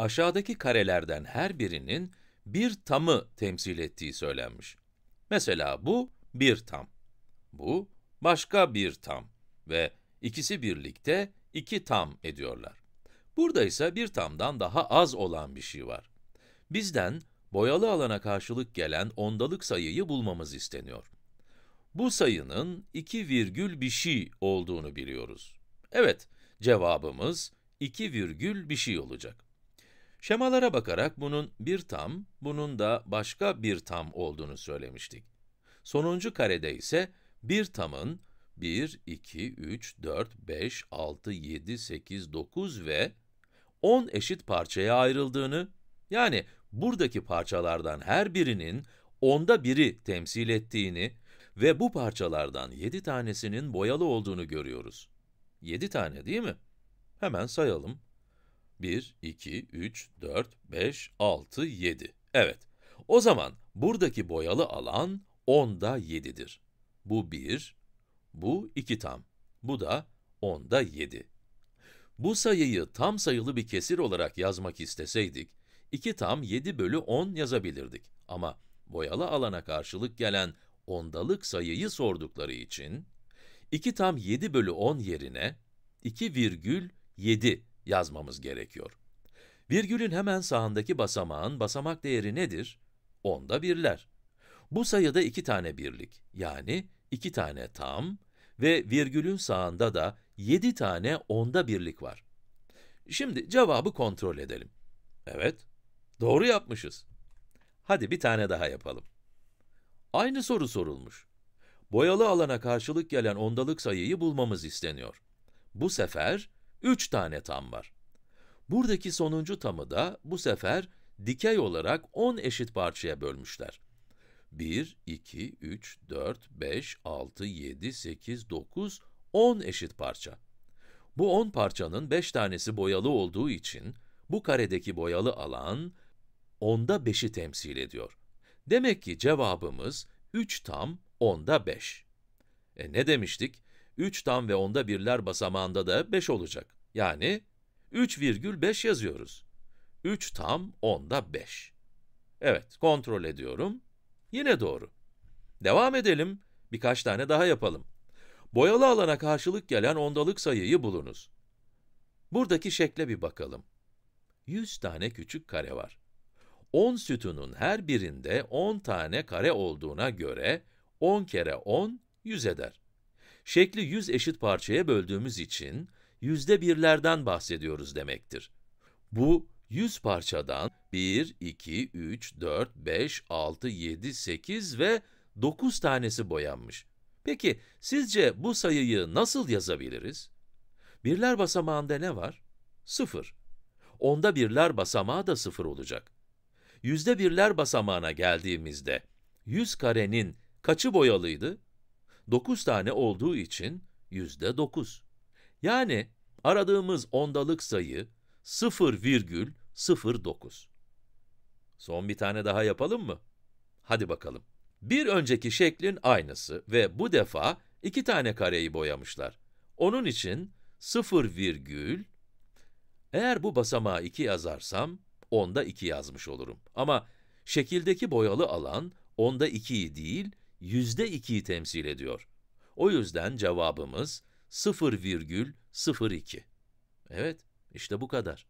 aşağıdaki karelerden her birinin bir tamı temsil ettiği söylenmiş. Mesela bu bir tam, bu başka bir tam ve ikisi birlikte iki tam ediyorlar. Burada ise bir tamdan daha az olan bir şey var. Bizden boyalı alana karşılık gelen ondalık sayıyı bulmamız isteniyor. Bu sayının 2 virgül bir şey olduğunu biliyoruz. Evet, cevabımız 2 virgül bir şey olacak. Şemalara bakarak bunun bir tam, bunun da başka bir tam olduğunu söylemiştik. Sonuncu karede ise bir tamın 1, 2, 3, 4, 5, 6, 7, 8, 9 ve 10 eşit parçaya ayrıldığını, yani buradaki parçalardan her birinin onda biri temsil ettiğini ve bu parçalardan 7 tanesinin boyalı olduğunu görüyoruz. 7 tane değil mi? Hemen sayalım. 1, 2, 3, 4, 5, 6, 7. Evet, o zaman buradaki boyalı alan 10'da 7'dir. Bu 1, bu 2 tam, bu da 10'da 7. Bu sayıyı tam sayılı bir kesir olarak yazmak isteseydik, 2 tam 7 bölü 10 yazabilirdik. Ama boyalı alana karşılık gelen ondalık sayıyı sordukları için, 2 tam 7 bölü 10 yerine 2 virgül 7 yazmamız gerekiyor. Virgülün hemen sağındaki basamağın basamak değeri nedir? Onda birler. Bu sayıda iki tane birlik, yani iki tane tam ve virgülün sağında da yedi tane onda birlik var. Şimdi cevabı kontrol edelim. Evet, doğru yapmışız. Hadi bir tane daha yapalım. Aynı soru sorulmuş. Boyalı alana karşılık gelen ondalık sayıyı bulmamız isteniyor. Bu sefer 3 tane tam var. Buradaki sonuncu tamı da bu sefer dikey olarak 10 eşit parçaya bölmüşler. 1, 2, 3, 4, 5, 6, 7, 8, 9, 10 eşit parça. Bu 10 parçanın 5 tanesi boyalı olduğu için bu karedeki boyalı alan 10'da 5'i temsil ediyor. Demek ki cevabımız 3 tam 10'da 5. E ne demiştik? 3 tam ve 10'da birler basamağında da 5 olacak. Yani 3,5 yazıyoruz. 3 tam 10'da 5. Evet, kontrol ediyorum. Yine doğru. Devam edelim. Birkaç tane daha yapalım. Boyalı alana karşılık gelen ondalık sayıyı bulunuz. Buradaki şekle bir bakalım. 100 tane küçük kare var. 10 sütunun her birinde 10 tane kare olduğuna göre 10 kere 10, 100 eder. Şekli 100 eşit parçaya böldüğümüz için yüzde birlerden bahsediyoruz demektir. Bu 100 parçadan 1, 2, 3, 4, 5, 6, 7, 8 ve 9 tanesi boyanmış. Peki, sizce bu sayıyı nasıl yazabiliriz? Birler basamağında ne var? 0. Onda birler basamağı da 0 olacak. Yüzde birler basamağına geldiğimizde, 100 karenin kaçı boyalıydı? 9 tane olduğu için yüzde 9. Yani aradığımız ondalık sayı 0,09. Son bir tane daha yapalım mı? Hadi bakalım. Bir önceki şeklin aynısı ve bu defa iki tane kareyi boyamışlar. Onun için 0, eğer bu basamağı 2 yazarsam, onda 2 yazmış olurum. Ama şekildeki boyalı alan, onda 2'yi değil, yüzde 2'yi temsil ediyor. O yüzden cevabımız 0,02. Evet, işte bu kadar.